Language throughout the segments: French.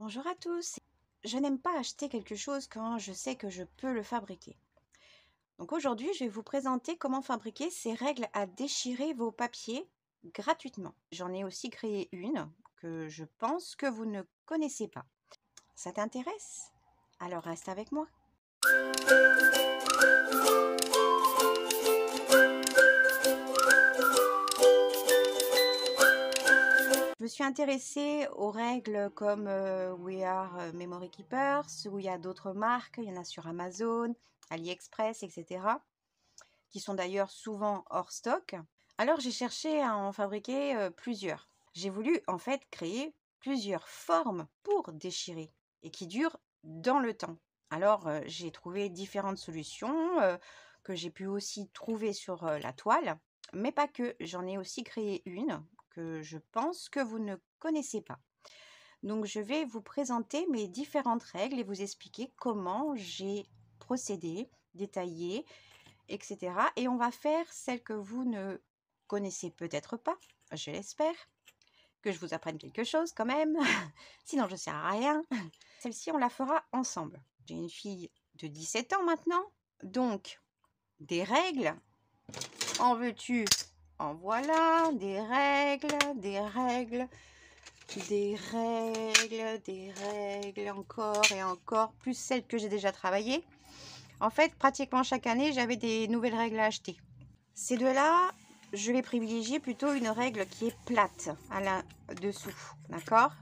Bonjour à tous, je n'aime pas acheter quelque chose quand je sais que je peux le fabriquer. Donc aujourd'hui je vais vous présenter comment fabriquer ces règles à déchirer vos papiers gratuitement. J'en ai aussi créé une que je pense que vous ne connaissez pas. Ça t'intéresse Alors reste avec moi. suis intéressée aux règles comme euh, We Are Memory Keepers, où il y a d'autres marques, il y en a sur Amazon, AliExpress, etc., qui sont d'ailleurs souvent hors stock. Alors j'ai cherché à en fabriquer euh, plusieurs. J'ai voulu en fait créer plusieurs formes pour déchirer et qui durent dans le temps. Alors euh, j'ai trouvé différentes solutions que j'ai pu aussi trouver sur la toile, mais pas que, j'en ai aussi créé une je pense que vous ne connaissez pas. Donc je vais vous présenter mes différentes règles et vous expliquer comment j'ai procédé, détaillé, etc. Et on va faire celle que vous ne connaissez peut-être pas, je l'espère. Que je vous apprenne quelque chose quand même, sinon je ne sers à rien. Celle-ci, on la fera ensemble. J'ai une fille de 17 ans maintenant, donc des règles. En veux-tu en voilà, des règles, des règles, des règles, des règles, encore et encore, plus celles que j'ai déjà travaillées. En fait, pratiquement chaque année, j'avais des nouvelles règles à acheter. Ces deux-là, je vais privilégier plutôt une règle qui est plate à la dessous d'accord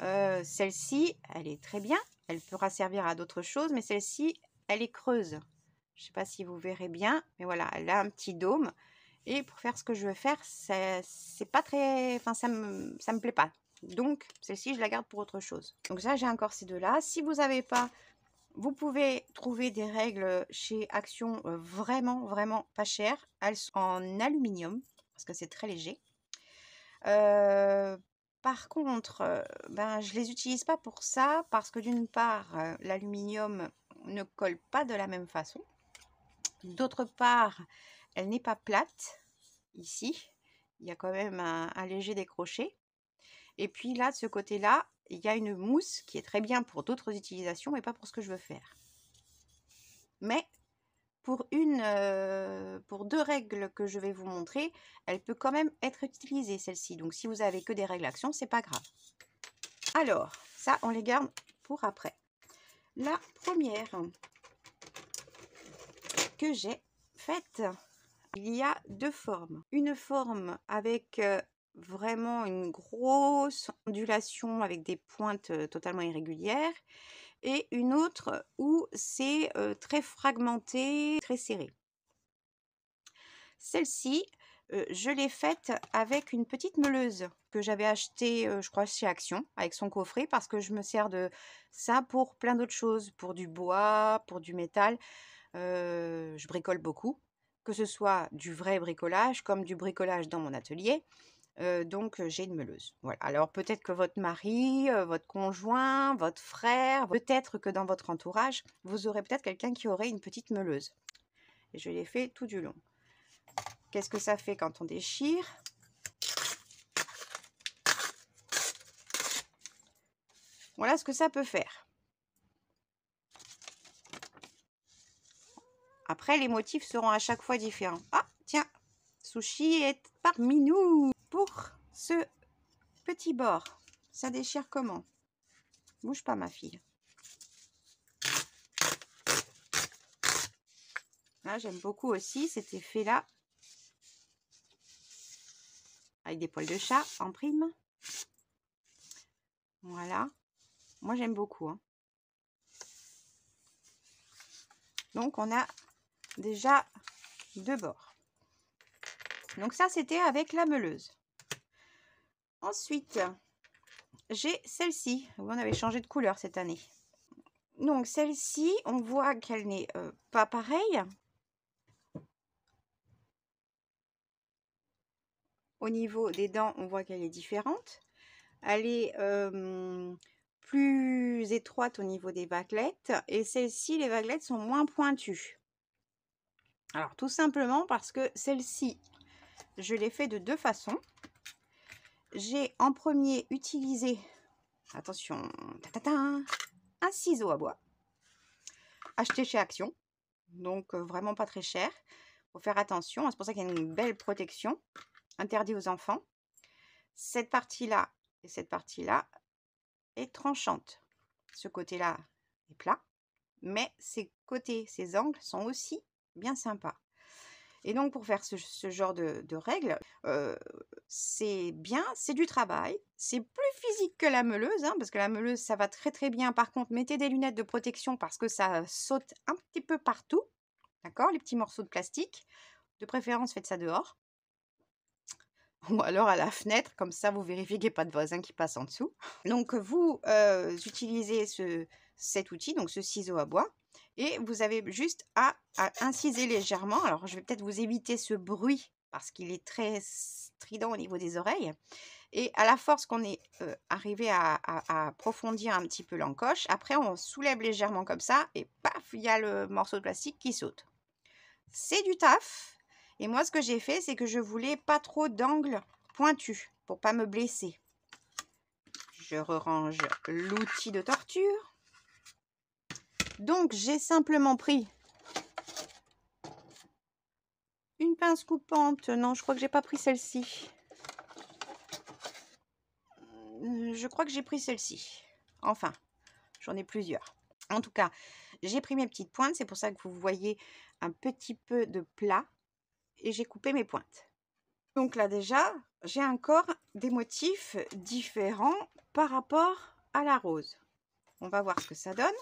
euh, Celle-ci, elle est très bien, elle pourra servir à d'autres choses, mais celle-ci, elle est creuse. Je ne sais pas si vous verrez bien, mais voilà, elle a un petit dôme. Et pour faire ce que je veux faire, c'est pas très... Enfin, ça me, ça me plaît pas. Donc, celle-ci, je la garde pour autre chose. Donc ça, j'ai encore ces deux-là. Si vous n'avez pas, vous pouvez trouver des règles chez Action euh, vraiment, vraiment pas chères. Elles sont en aluminium, parce que c'est très léger. Euh, par contre, euh, ben, je ne les utilise pas pour ça, parce que d'une part, l'aluminium ne colle pas de la même façon. D'autre part, elle n'est pas plate ici. Il y a quand même un, léger décroché. Et puis là, de ce côté-là, il y a une mousse qui est très bien pour d'autres utilisations, mais pas pour ce que je veux faire. Mais pour, une, euh, pour deux règles que je vais vous montrer, elle peut quand même être utilisée, celle-ci. Donc si vous avez que des règles actions, c'est pas grave. Alors, ça, on les garde pour après. La première que j'ai faite, il y a deux formes. Une forme avec vraiment une grosse ondulation avec des pointes totalement irrégulières et une autre où c'est très fragmenté, très serré. Celle-ci, je l'ai faite avec une petite meuleuse que j'avais achetée, je crois, chez Action, avec son coffret, parce que je me sers de ça pour plein d'autres choses, pour du bois, pour du métal. je bricole beaucoup que ce soit du vrai bricolage comme du bricolage dans mon atelier. Euh, donc euh, j'ai une meuleuse. Voilà. Alors peut-être que votre mari, euh, votre conjoint, votre frère, peut-être que dans votre entourage, vous aurez peut-être quelqu'un qui aurait une petite meuleuse. Et je l'ai fait tout du long. Qu'est-ce que ça fait quand on déchire Voilà ce que ça peut faire. Après, les motifs seront à chaque fois différents. Ah, tiens, Sushi est parmi nous pour ce petit bord. Ça déchire comment Bouge pas, ma fille. Là, ah, j'aime beaucoup aussi cet effet-là. Avec des poils de chat en prime. Voilà. Moi, j'aime beaucoup. Hein. Donc, on a déjà de bord. Donc ça, c'était avec la meuleuse. Ensuite, j'ai celle-ci. On avait changé de couleur cette année. Donc celle-ci, on voit qu'elle n'est euh, pas pareille. Au niveau des dents, on voit qu'elle est différente. Elle est euh, plus étroite au niveau des baguettes. Et celle-ci, les baguettes sont moins pointues. Alors tout simplement parce que celle-ci, je l'ai fait de deux façons. J'ai en premier utilisé, attention, un ciseau à bois, acheté chez Action, donc euh, vraiment pas très cher. Il Faut faire attention, hein, c'est pour ça qu'il y a une belle protection, interdit aux enfants. Cette partie-là et cette partie-là est tranchante. Ce côté-là est plat, mais ces côtés, ces angles sont aussi bien sympa. Et donc pour faire ce, genre de, règles, c'est bien, c'est du travail, c'est plus physique que la meuleuse, hein, parce que la meuleuse ça va très très bien. Par contre, mettez des lunettes de protection parce que ça euh, saute un petit peu partout, d'accord Les petits morceaux de plastique. De préférence, faites ça dehors. Ou alors à la fenêtre, comme ça vous vérifiez qu'il n'y a pas de voisin qui passe en dessous. Donc vous utilisez cet outil, donc ce ciseau à bois, et vous avez juste à, inciser légèrement. Alors, je vais peut-être vous éviter ce bruit parce qu'il est très strident au niveau des oreilles. Et à la force qu'on est euh, arrivé à, approfondir un petit peu l'encoche, après on soulève légèrement comme ça et paf, il y a le morceau de plastique qui saute. C'est du taf. Et moi, ce que j'ai fait, c'est que je voulais pas trop d'angle pointu pour pas me blesser. Je re range l'outil de torture. Donc, j'ai simplement pris une pince coupante. Non, je crois que j'ai pas pris celle-ci. Euh, je crois que j'ai pris celle-ci. Enfin, j'en ai plusieurs. En tout cas, j'ai pris mes petites pointes. C'est pour ça que vous voyez un petit peu de plat. Et j'ai coupé mes pointes. Donc là déjà, j'ai encore des motifs différents par rapport à la rose. On va voir ce que ça donne.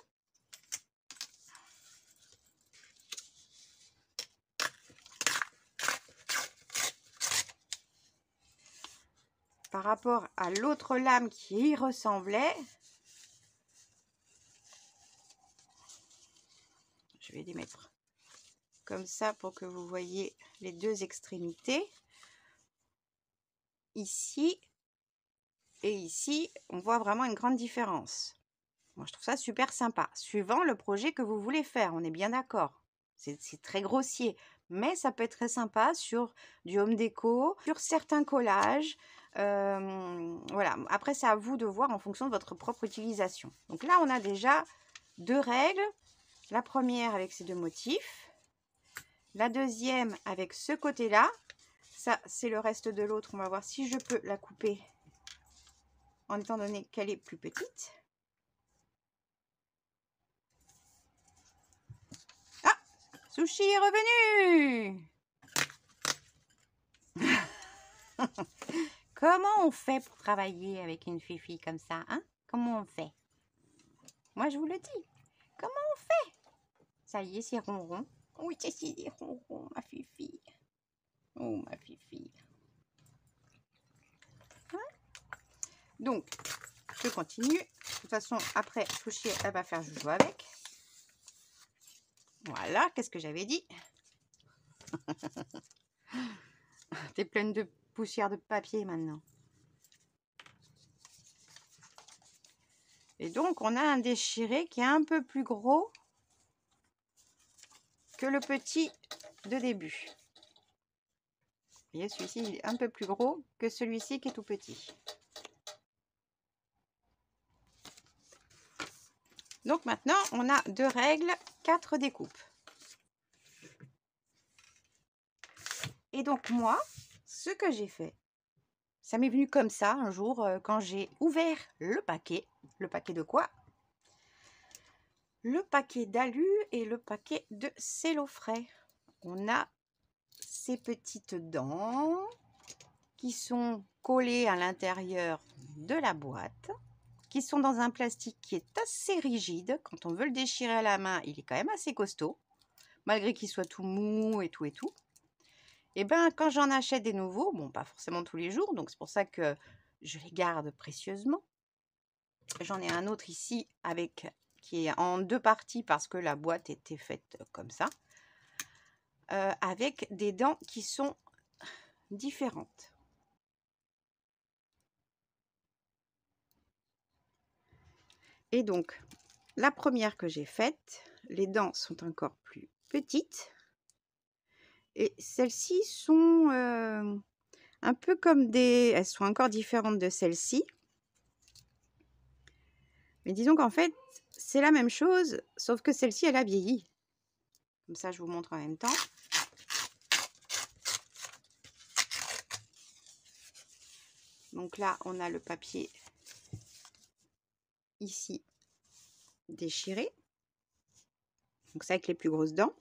par rapport à l'autre lame qui y ressemblait. Je vais les mettre comme ça pour que vous voyez les deux extrémités. Ici et ici, on voit vraiment une grande différence. Moi, je trouve ça super sympa. Suivant le projet que vous voulez faire, on est bien d'accord. C'est très grossier, mais ça peut être très sympa sur du home déco, sur certains collages, euh, voilà, après c'est à vous de voir en fonction de votre propre utilisation. Donc là on a déjà deux règles. La première avec ces deux motifs. La deuxième avec ce côté-là. Ça c'est le reste de l'autre. On va voir si je peux la couper en étant donné qu'elle est plus petite. Ah Sushi est revenu Comment on fait pour travailler avec une fifi comme ça, hein Comment on fait Moi, je vous le dis. Comment on fait Ça y est, c'est ronron. Oui, c'est c'est ronron, ma fifi. Oh, ma fifi. Donc, je continue. De toute façon, après, toucher elle va faire joujou avec. Voilà, qu'est-ce que j'avais dit T'es pleine de poussière de papier maintenant. Et donc, on a un déchiré qui est un peu plus gros que le petit de début. Vous voyez, celui-ci est un peu plus gros que celui-ci qui est tout petit. Donc maintenant, on a deux règles, quatre découpes. Et donc moi, ce que j'ai fait, ça m'est venu comme ça un jour euh, quand j'ai ouvert le paquet. Le paquet de quoi Le paquet d'alu et le paquet de frais. On a ces petites dents qui sont collées à l'intérieur de la boîte, qui sont dans un plastique qui est assez rigide. Quand on veut le déchirer à la main, il est quand même assez costaud, malgré qu'il soit tout mou et tout et tout. Et ben quand j'en achète des nouveaux, bon, pas forcément tous les jours, donc c'est pour ça que je les garde précieusement. J'en ai un autre ici avec qui est en deux parties parce que la boîte était faite comme ça, euh, avec des dents qui sont différentes. Et donc, la première que j'ai faite, les dents sont encore plus petites. Et celles-ci sont euh, un peu comme des... Elles sont encore différentes de celles-ci. Mais disons qu'en fait, c'est la même chose, sauf que celle-ci, elle a vieilli. Comme ça, je vous montre en même temps. Donc là, on a le papier ici déchiré. Donc ça avec les plus grosses dents.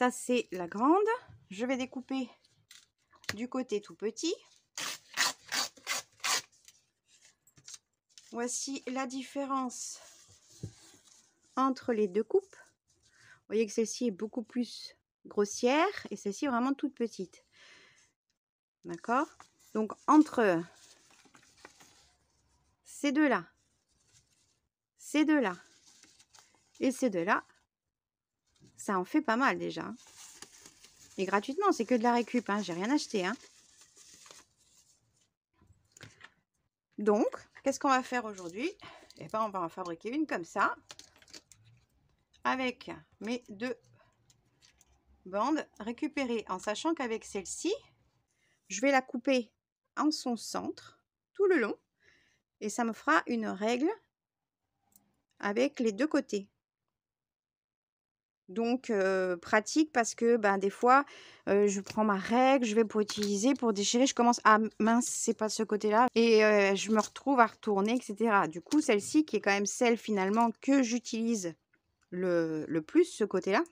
Ça, c'est la grande. Je vais découper du côté tout petit. Voici la différence entre les deux coupes. voyez que celle-ci est beaucoup plus grossière et celle-ci vraiment toute petite. D'accord Donc entre ces deux-là, ces deux-là et ces deux-là, ça en fait pas mal déjà. Et gratuitement, c'est que de la récup, hein. j'ai rien acheté. Hein. Donc, qu'est-ce qu'on va faire aujourd'hui eh ben, on va en fabriquer une comme ça. Avec mes deux bandes récupérées. En sachant qu'avec celle-ci, je vais la couper en son centre tout le long. Et ça me fera une règle avec les deux côtés. Donc, pratique parce que ben, des fois, je prends ma règle, je vais pour utiliser, pour déchirer, je commence à «Ah, mincer mince, c'est pas ce côté-là. Et je me retrouve à retourner, etc. Du coup, celle-ci, qui est quand même celle finalement que j'utilise le, le, plus, ce côté-là,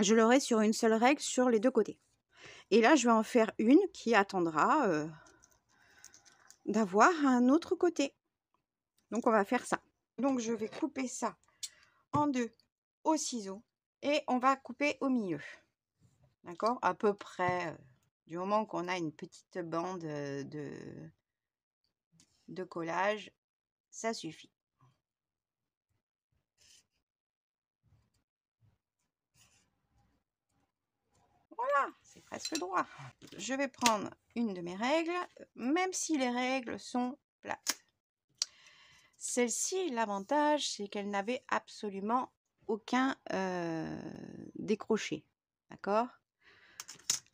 je l'aurai sur une seule règle sur les deux côtés. Et là, je vais en faire une qui attendra d'avoir un autre côté. Donc, on va faire ça. Donc, je vais couper ça en deux au ciseau et on va couper au milieu. D'accord À peu près euh, du moment qu'on a une petite bande euh, de, de collage, ça suffit. Voilà, c'est presque droit. Je vais prendre une de mes règles, même si les règles sont plates. Celle-ci, l'avantage, c'est qu'elle n'avait absolument aucun décroché. D'accord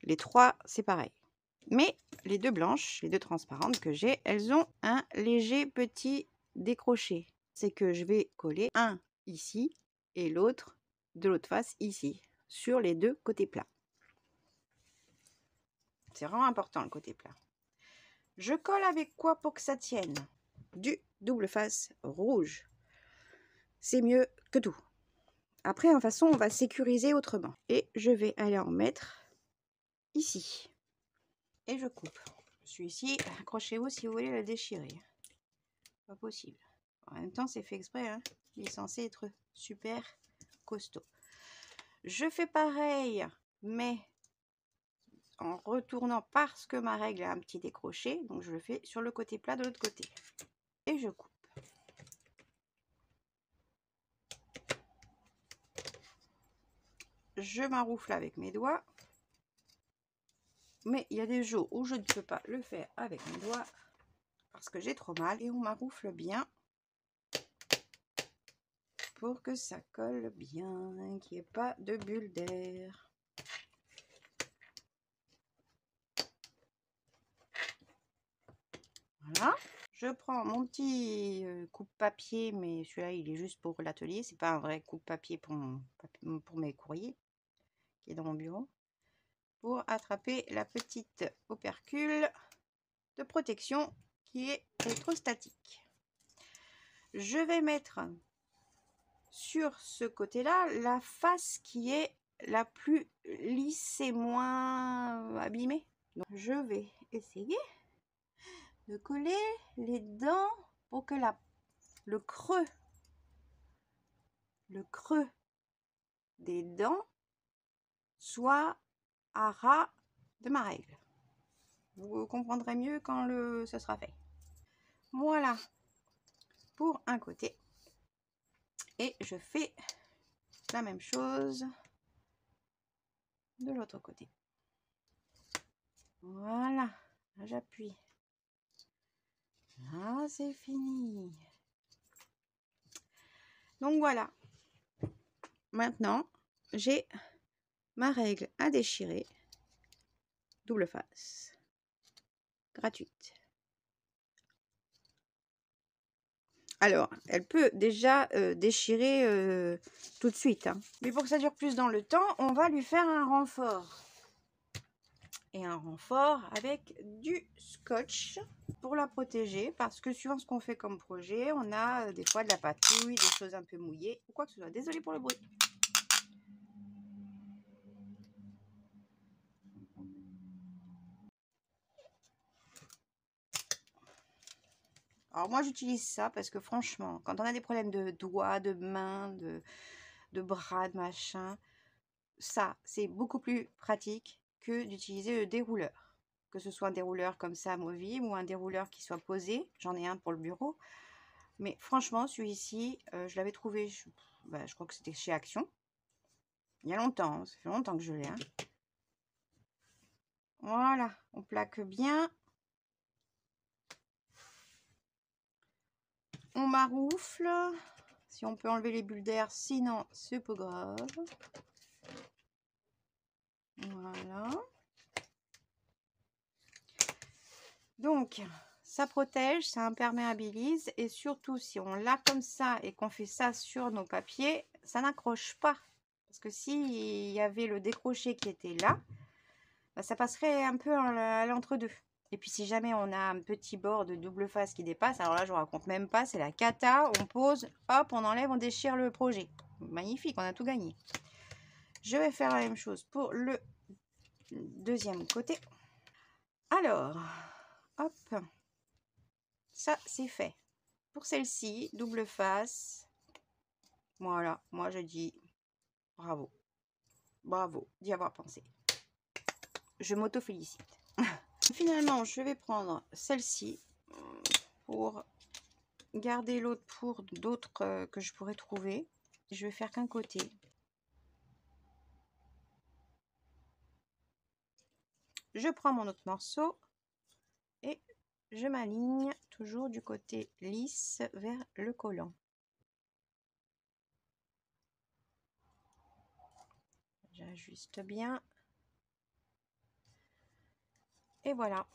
Les trois, c'est pareil. Mais les deux blanches, les deux transparentes que j'ai, elles ont un léger petit décroché. C'est que je vais coller un ici et l'autre de l'autre face ici, sur les deux côtés plats. C'est vraiment important le côté plat. Je colle avec quoi pour que ça tienne Du double face rouge. C'est mieux que tout. Après, en façon, on va sécuriser autrement. Et je vais aller en mettre ici. Et je coupe. Celui-ci, accrochez-vous si vous voulez le déchirer. Pas possible. En même temps, c'est fait exprès. Hein. Il est censé être super costaud. Je fais pareil, mais en retournant parce que ma règle a un petit décroché. Donc, je le fais sur le côté plat de l'autre côté. Et je coupe. je m'aroufle avec mes doigts. Mais il y a des jours où je ne peux pas le faire avec mes doigts parce que j'ai trop mal. Et on m'aroufle bien pour que ça colle bien, qu'il n'y ait pas de bulle d'air. Voilà. Je prends mon petit euh, coupe-papier, mais celui-là, il est juste pour l'atelier. C'est pas un vrai coupe-papier pour, pour mes courriers qui est dans mon bureau, pour attraper la petite opercule de protection qui est électrostatique. Je vais mettre sur ce côté-là la face qui est la plus lisse et moins abîmée. Donc, je vais essayer de coller les dents pour que la, le creux, le creux des dents soit à ras de ma règle. Vous comprendrez mieux quand le, ce sera fait. Voilà pour un côté. Et je fais la même chose de l'autre côté. Voilà, j'appuie. Ah, c'est fini. Donc voilà. Maintenant, j'ai ma règle à déchirer, double face, gratuite. Alors, elle peut déjà euh, déchirer euh, tout de suite. Hein. Mais pour que ça dure plus dans le temps, on va lui faire un renfort. Et un renfort avec du scotch pour la protéger. Parce que suivant ce qu'on fait comme projet, on a euh, des fois de la patouille, des choses un peu mouillées ou quoi que ce soit. désolé pour le bruit. Alors moi j'utilise ça parce que franchement, quand on a des problèmes de doigts, de mains, de, de bras, de machin, ça c'est beaucoup plus pratique que d'utiliser le dérouleur. Que ce soit un dérouleur comme ça amovible ou un dérouleur qui soit posé, j'en ai un pour le bureau. Mais franchement celui-ci, euh, je l'avais trouvé, bah, je, crois que c'était chez Action. Il y a longtemps, hein, ça fait longtemps que je l'ai. Hein. Voilà, on plaque bien maroufle. Si on peut enlever les bulles d'air, sinon c'est pas grave. Voilà. Donc, ça protège, ça imperméabilise et surtout si on l'a comme ça et qu'on fait ça sur nos papiers, ça n'accroche pas. Parce que s'il y avait le décroché qui était là, bah, ça passerait un peu à l'entre-deux. Et puis si jamais on a un petit bord de double face qui dépasse, alors là je ne vous raconte même pas, c'est la cata, on pose, hop, on enlève, on déchire le projet. Magnifique, on a tout gagné. Je vais faire la même chose pour le deuxième côté. Alors, hop, ça c'est fait. Pour celle-ci, double face, voilà, moi je dis bravo, bravo d'y avoir pensé. Je m'auto-félicite. Finalement, je vais prendre celle-ci pour garder l'autre pour d'autres euh, que je pourrais trouver. Je vais faire qu'un côté. Je prends mon autre morceau et je m'aligne toujours du côté lisse vers le collant. J'ajuste bien. Et voilà.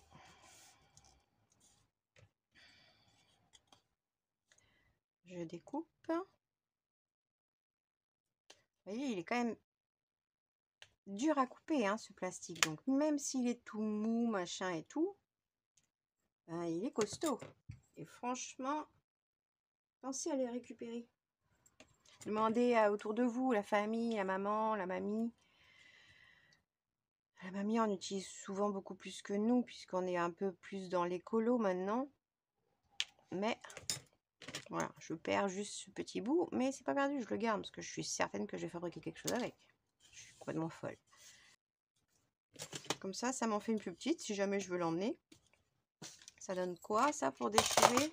Je découpe. Vous voyez, il est quand même dur à couper, hein, ce plastique. Donc, même s'il est tout mou, machin et tout, ben, il est costaud. Et franchement, pensez à les récupérer. Demandez à, autour de vous, la famille, la maman, la mamie, la mamie en utilise souvent beaucoup plus que nous, puisqu'on est un peu plus dans l'écolo maintenant. Mais voilà, je perds juste ce petit bout, mais c'est pas perdu, je le garde, parce que je suis certaine que je vais fabriquer quelque chose avec. Je suis complètement folle. Comme ça, ça m'en fait une plus petite, si jamais je veux l'emmener. Ça donne quoi, ça, pour déchirer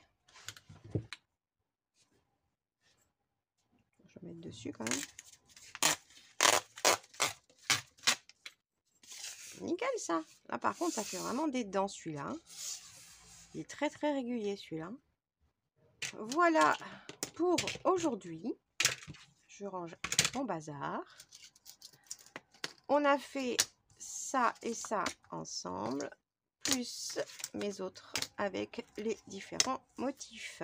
Je vais mettre dessus, quand même. Nickel ça. Là par contre, ça fait vraiment des dents celui-là. Il est très très régulier celui-là. Voilà pour aujourd'hui. Je range mon bazar. On a fait ça et ça ensemble, plus mes autres avec les différents motifs.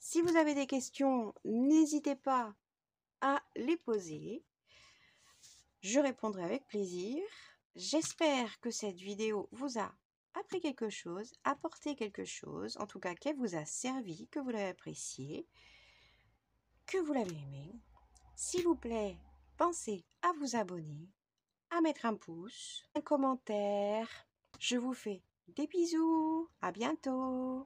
Si vous avez des questions, n'hésitez pas à les poser. Je répondrai avec plaisir. J'espère que cette vidéo vous a appris quelque chose, apporté quelque chose, en tout cas qu'elle vous a servi, que vous l'avez apprécié, que vous l'avez aimé. S'il vous plaît, pensez à vous abonner, à mettre un pouce, un commentaire. Je vous fais des bisous, à bientôt